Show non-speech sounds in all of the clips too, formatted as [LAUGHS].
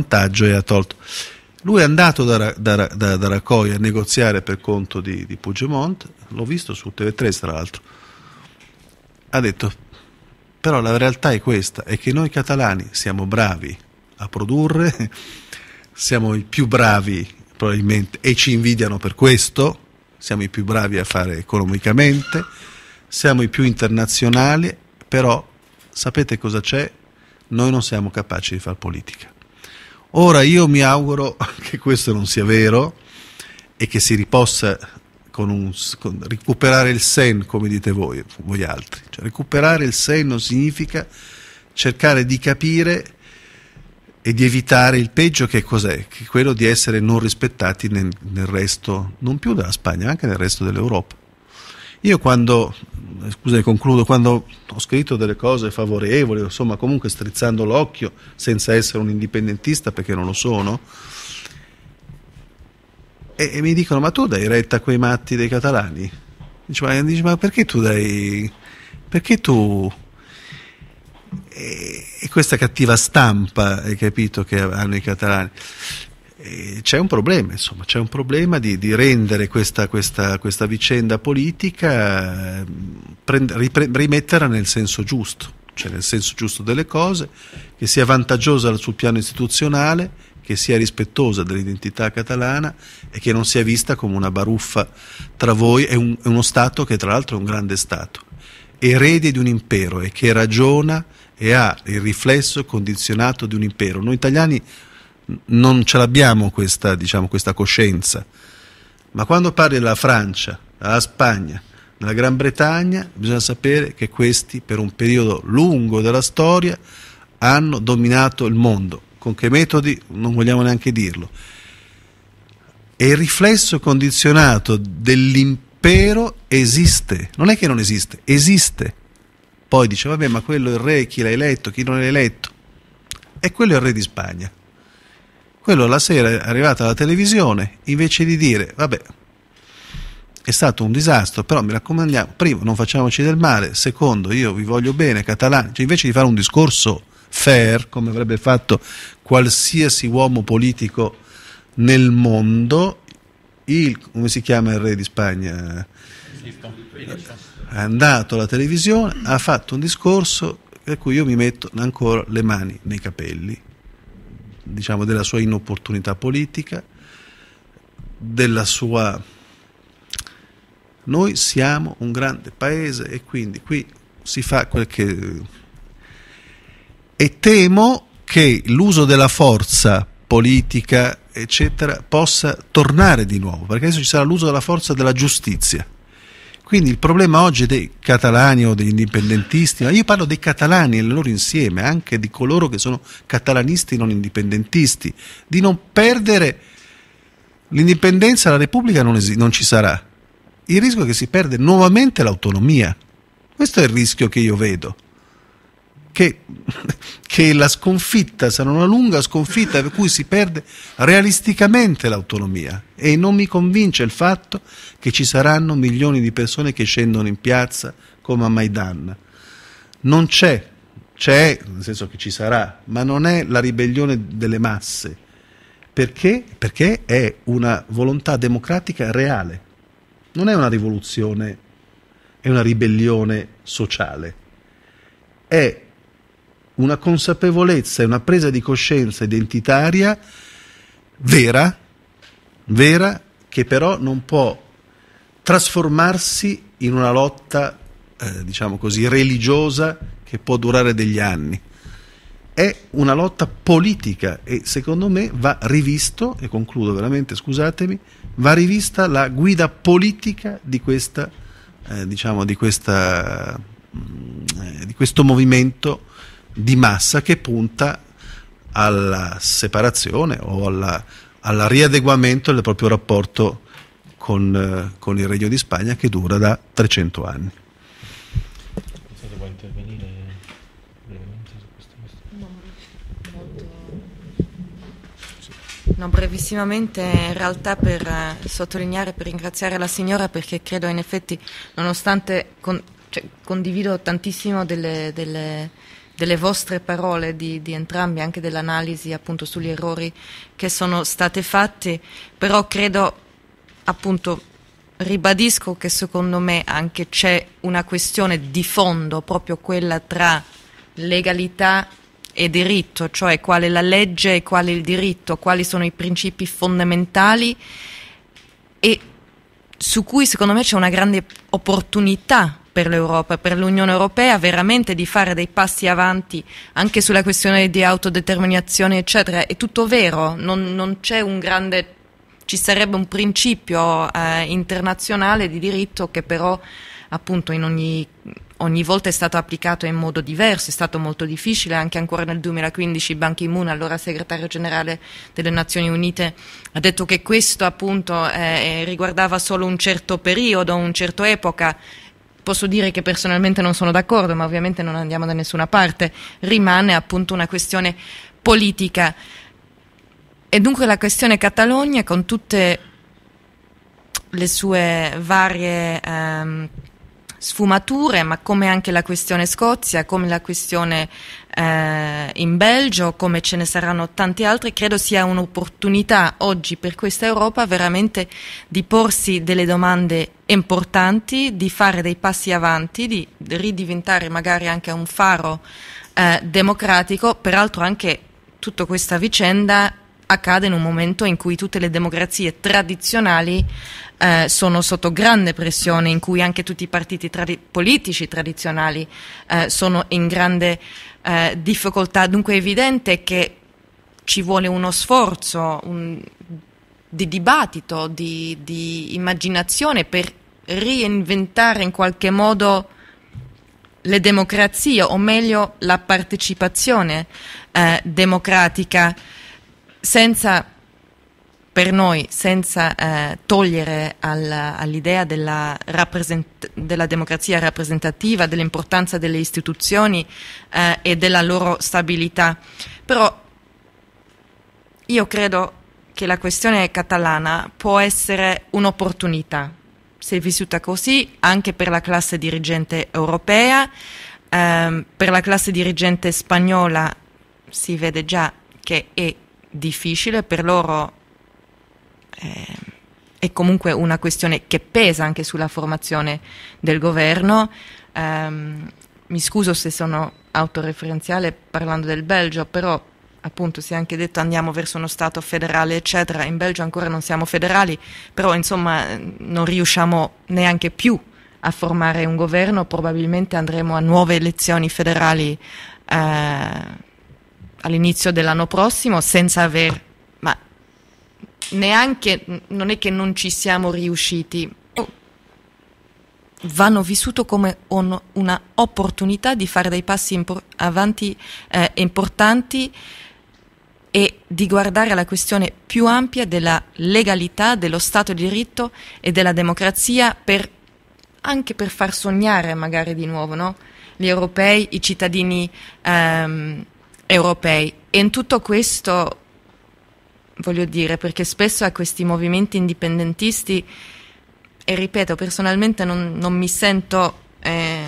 vantaggio e ha tolto. Lui è andato da, da, da, da Raccoi a negoziare per conto di, di Pugemont, l'ho visto su TV3 tra l'altro, ha detto però la realtà è questa, è che noi catalani siamo bravi a produrre, [LAUGHS] siamo i più bravi probabilmente e ci invidiano per questo, siamo i più bravi a fare economicamente, siamo i più internazionali, però sapete cosa c'è? Noi non siamo capaci di fare politica. Ora io mi auguro [LAUGHS] che questo non sia vero e che si ripossa con possa recuperare il sen, come dite voi, voi altri. Cioè, recuperare il senno significa cercare di capire e di evitare il peggio che cos'è? Che è quello di essere non rispettati nel, nel resto, non più della Spagna, anche nel resto dell'Europa. Io quando, scusate, concludo, quando ho scritto delle cose favorevoli, insomma comunque strizzando l'occhio, senza essere un indipendentista perché non lo sono, e, e mi dicono ma tu dai retta a quei matti dei catalani? Dice, ma, dice, ma perché tu dai... perché tu e questa cattiva stampa, hai capito, che hanno i catalani c'è un problema, insomma, c'è un problema di, di rendere questa, questa, questa, vicenda politica, ehm, prend, ripre, rimetterla nel senso giusto, cioè nel senso giusto delle cose, che sia vantaggiosa sul piano istituzionale, che sia rispettosa dell'identità catalana e che non sia vista come una baruffa tra voi e un, uno Stato che tra l'altro è un grande Stato, erede di un impero e che ragiona e ha il riflesso condizionato di un impero. Noi italiani non ce l'abbiamo questa, diciamo, questa coscienza. Ma quando parli della Francia, della Spagna, della Gran Bretagna, bisogna sapere che questi per un periodo lungo della storia hanno dominato il mondo. Con che metodi? Non vogliamo neanche dirlo. E il riflesso condizionato dell'impero esiste. Non è che non esiste, esiste. Poi dice, vabbè, ma quello è il re, chi l'ha eletto, chi non l'ha eletto. E quello è il re di Spagna. Quello la sera è arrivato alla televisione, invece di dire, vabbè, è stato un disastro, però mi raccomandiamo, primo, non facciamoci del male, secondo, io vi voglio bene, catalani, cioè, invece di fare un discorso fair, come avrebbe fatto qualsiasi uomo politico nel mondo, il, come si chiama il re di Spagna? È andato alla televisione, ha fatto un discorso per cui io mi metto ancora le mani nei capelli diciamo, della sua inopportunità politica, della sua... Noi siamo un grande paese e quindi qui si fa quel che... E temo che l'uso della forza politica, eccetera, possa tornare di nuovo, perché adesso ci sarà l'uso della forza della giustizia. Quindi il problema oggi dei catalani o degli indipendentisti, ma io parlo dei catalani e loro insieme, anche di coloro che sono catalanisti non indipendentisti, di non perdere l'indipendenza, la Repubblica non, es- non ci sarà. Il rischio è che si perde nuovamente l'autonomia. Questo è il rischio che io vedo che, che la sconfitta sarà una lunga sconfitta per cui si perde realisticamente l'autonomia e non mi convince il fatto che ci saranno milioni di persone che scendono in piazza come a Maidan. Non c'è, c'è, nel senso che ci sarà, ma non è la ribellione delle masse. Perché? Perché è una volontà democratica reale. Non è una rivoluzione, è una ribellione sociale. È una consapevolezza e una presa di coscienza identitaria vera, vera, che però non può trasformarsi in una lotta, eh, diciamo così, religiosa che può durare degli anni. È una lotta politica e secondo me va rivisto, e concludo veramente, scusatemi, va rivista la guida politica di questa, eh, diciamo, di questa, mm, eh, di questo movimento di massa che punta alla separazione o alla, al riadeguamento del proprio rapporto con, eh, con, il Regno di Spagna che dura da 300 anni. No, brevissimamente, in realtà per eh, sottolineare, per ringraziare la signora perché credo in effetti, nonostante con, cioè, condivido tantissimo delle, delle delle vostre parole, di, di entrambi, anche dell'analisi appunto sugli errori che sono state fatti, però credo appunto ribadisco che secondo me anche c'è una questione di fondo, proprio quella tra legalità e diritto, cioè qual è la legge e qual è il diritto, quali sono i principi fondamentali e su cui secondo me c'è una grande opportunità per l'Europa, per l'Unione Europea, veramente di fare dei passi avanti anche sulla questione di autodeterminazione, eccetera. È tutto vero, non, non c'è un grande ci sarebbe un principio eh, internazionale di diritto che però appunto ogni, ogni, volta è stato applicato in modo diverso, è stato molto difficile, anche ancora nel 2015 Ban Ki-moon, allora segretario generale delle Nazioni Unite, ha detto che questo appunto eh, riguardava solo un certo periodo, un certo epoca posso dire che personalmente non sono d'accordo, ma ovviamente non andiamo da nessuna parte, rimane appunto una questione politica. E dunque la questione Catalogna con tutte le sue varie ehm, sfumature, ma come anche la questione Scozia, come la questione eh, in Belgio, come ce ne saranno tante altre, credo sia un'opportunità oggi per questa Europa veramente di porsi delle domande importanti, di fare dei passi avanti, di ridiventare magari anche un faro eh, democratico, peraltro anche tutta questa vicenda accade in un momento in cui tutte le democrazie tradizionali eh, sono sotto grande pressione, in cui anche tutti i partiti tradi- politici tradizionali eh, sono in grande eh, difficoltà. Dunque è evidente che ci vuole uno sforzo un, di dibattito, di, di immaginazione per reinventare in qualche modo le democrazie, o meglio la partecipazione eh, democratica senza per noi, senza eh, togliere al, all'idea della, rappresent- della, democrazia rappresentativa, dell'importanza delle istituzioni eh, e della loro stabilità. Però io credo che la questione catalana può essere un'opportunità, se vissuta così, anche per la classe dirigente europea, ehm, per la classe dirigente spagnola si vede già che è difficile, per loro eh, è comunque una questione che pesa anche sulla formazione del governo. Um, mi scuso se sono autoreferenziale parlando del Belgio, però appunto si è anche detto andiamo verso uno Stato federale, eccetera. In Belgio ancora non siamo federali, però insomma non riusciamo neanche più a formare un governo, probabilmente andremo a nuove elezioni federali. Eh, all'inizio dell'anno prossimo senza aver, ma neanche, non è che non ci siamo riusciti, oh. vanno vissuto come un, una opportunità di fare dei passi impor avanti eh, importanti e di guardare alla questione più ampia della legalità, dello Stato di diritto e della democrazia per, anche per far sognare magari di nuovo no? gli europei, i cittadini ehm, europei. E in tutto questo, voglio dire, perché spesso a questi movimenti indipendentisti, e ripeto, personalmente non, non mi sento eh,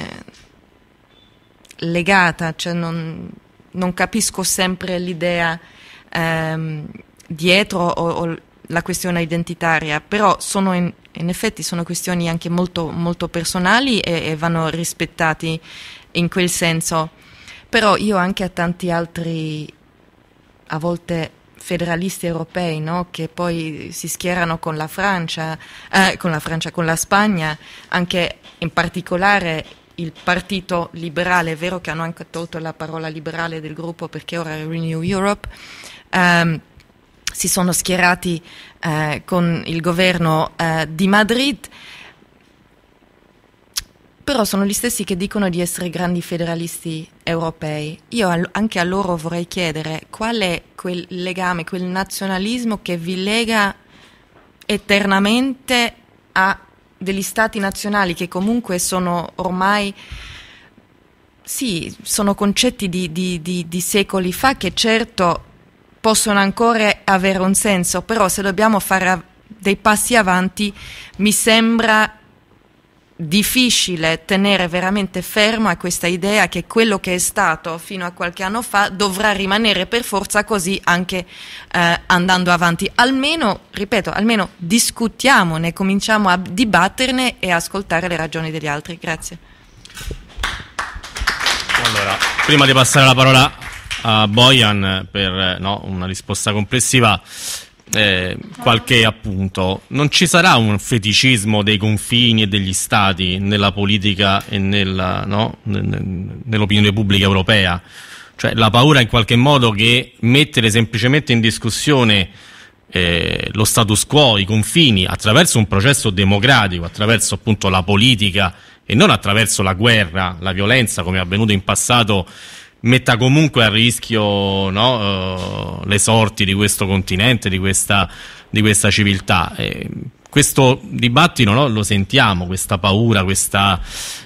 legata, cioè non, non capisco sempre l'idea ehm, dietro o, o, la questione identitaria, però sono in, in effetti sono questioni anche molto, molto personali e, e vanno rispettati in quel senso. Però io anche a tanti altri, a volte federalisti europei, no? che poi si schierano con la Francia, eh, con la Francia, con la Spagna, anche in particolare il partito liberale, è vero che hanno anche tolto la parola liberale del gruppo perché ora è Renew Europe, ehm, si sono schierati eh, con il governo eh, di Madrid però sono gli stessi che dicono di essere grandi federalisti europei. Io al- anche a loro vorrei chiedere qual è quel legame, quel nazionalismo che vi lega eternamente a degli stati nazionali che comunque sono ormai... Sì, sono concetti di, di, di, di secoli fa che certo possono ancora avere un senso, però se dobbiamo fare dei passi avanti mi sembra difficile tenere veramente fermo a questa idea che quello che è stato fino a qualche anno fa dovrà rimanere per forza così anche eh, andando avanti. Almeno, ripeto, almeno discutiamone, cominciamo a dibatterne e ascoltare le ragioni degli altri. Grazie. Allora, prima di passare la parola a Bojan per eh, no, una risposta complessiva, eh, qualche appunto. Non ci sarà un feticismo dei confini e degli stati nella politica e nella, no? nell'opinione pubblica europea. Cioè la paura in qualche modo che mettere semplicemente in discussione eh, lo status quo, i confini, attraverso un processo democratico, attraverso appunto la politica e non attraverso la guerra, la violenza come è avvenuto in passato metta comunque a rischio no, uh, le sorti di questo continente, di questa, di questa civiltà. E questo dibattito no, lo sentiamo, questa paura, questa,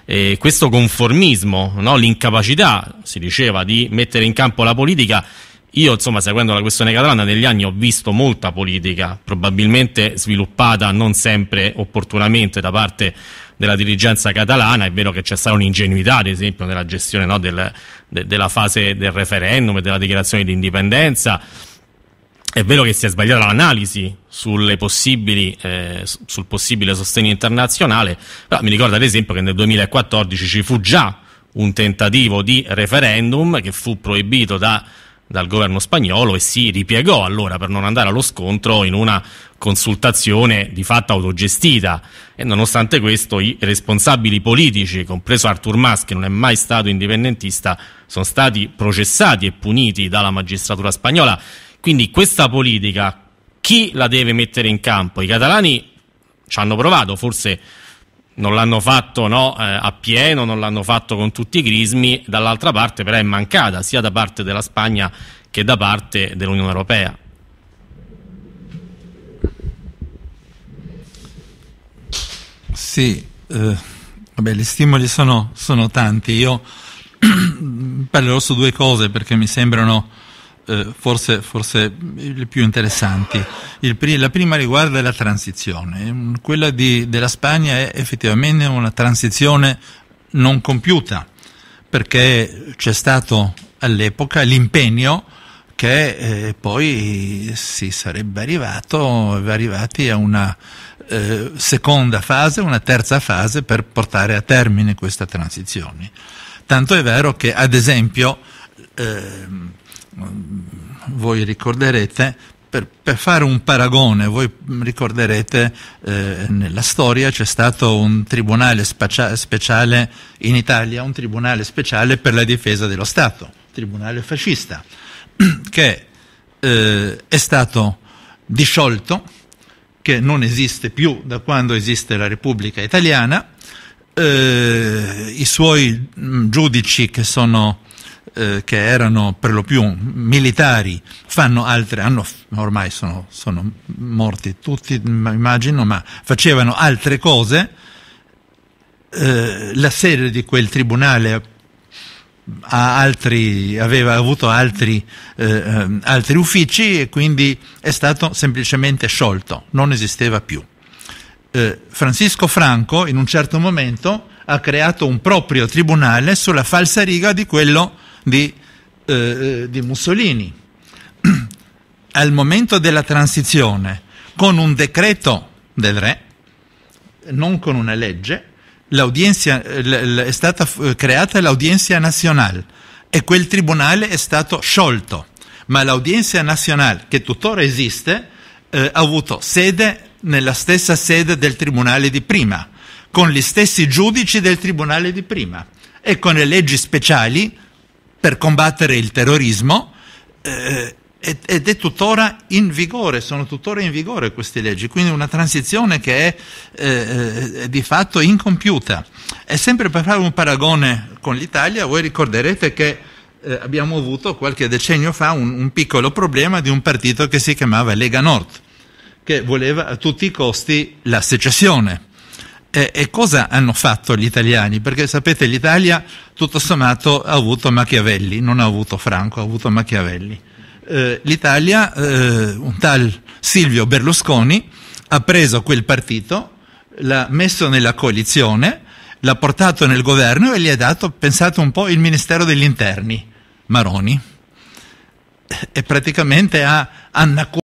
eh, questo conformismo, no, l'incapacità, si diceva, di mettere in campo la politica. Io, insomma, seguendo la questione catalana, negli anni ho visto molta politica, probabilmente sviluppata non sempre opportunamente da parte della dirigenza catalana, è vero che c'è stata un'ingenuità, ad esempio, nella gestione no, del, de, della fase del referendum e della dichiarazione di indipendenza. È vero che si è sbagliata l'analisi eh, sul possibile sostegno internazionale, però mi ricordo ad esempio che nel 2014 ci fu già un tentativo di referendum che fu proibito da dal governo spagnolo e si ripiegò allora per non andare allo scontro in una consultazione di fatto autogestita e nonostante questo i responsabili politici, compreso Artur Mas che non è mai stato indipendentista, sono stati processati e puniti dalla magistratura spagnola. Quindi questa politica chi la deve mettere in campo? I catalani ci hanno provato, forse non l'hanno fatto no, eh, a pieno, non l'hanno fatto con tutti i crismi, dall'altra parte però è mancata sia da parte della Spagna che da parte dell'Unione Europea. Sì, eh, vabbè, gli stimoli sono, sono tanti. Io [CLEARS THROAT] parlerò su due cose perché mi sembrano eh, forse, forse le più interessanti. Pri- la prima riguarda la transizione. Mm, quella di, della Spagna è effettivamente una transizione non compiuta, perché c'è stato all'epoca l'impegno che eh, poi si sarebbe arrivato, arrivati a una eh, seconda fase, una terza fase per portare a termine questa transizione. Tanto è vero che, ad esempio, eh, Mm, voi ricorderete, per, per, fare un paragone, voi ricorderete, eh, nella storia c'è stato un tribunale speciale in Italia, un tribunale speciale per la difesa dello Stato, tribunale fascista, [CLEARS THROAT] che eh, è stato disciolto, che non esiste più da quando esiste la Repubblica Italiana, eh, i suoi mh, mm, giudici che sono eh, che erano per lo più militari fanno altre, hanno, ormai sono, sono morti tutti immagino, ma facevano altre cose, eh, la sede di quel tribunale altri, aveva avuto altri, eh, ehm, altri, uffici e quindi è stato semplicemente sciolto, non esisteva più. Eh, Francisco Franco in un certo momento ha creato un proprio tribunale sulla falsa riga di quello di, eh, eh, di Mussolini. Al momento della transizione, con un decreto del re, non con una legge, è stata creata l'audienza nazionale e quel tribunale è stato sciolto, ma l'audienza nazionale, che tuttora esiste, eh, ha avuto sede nella stessa sede del tribunale di prima, con gli stessi giudici del tribunale di prima e con le leggi speciali per combattere il terrorismo eh, ed è tuttora in vigore, sono tuttora in vigore queste leggi, quindi una transizione che è eh, eh di fatto incompiuta. E sempre per fare un paragone con l'Italia, voi ricorderete che eh, abbiamo avuto qualche decennio fa un, un, piccolo problema di un partito che si chiamava Lega Nord, che voleva a tutti i costi la secessione eh, e cosa hanno fatto gli italiani? Perché sapete l'Italia tutto sommato ha avuto Machiavelli, non ha avuto Franco, ha avuto Machiavelli. Eh, L'Italia, eh, un tal Silvio Berlusconi, ha preso quel partito, l'ha messo nella coalizione, l'ha portato nel governo e gli ha dato, pensate un po', il Ministero degli Interni, Maroni, e praticamente ha annacquato.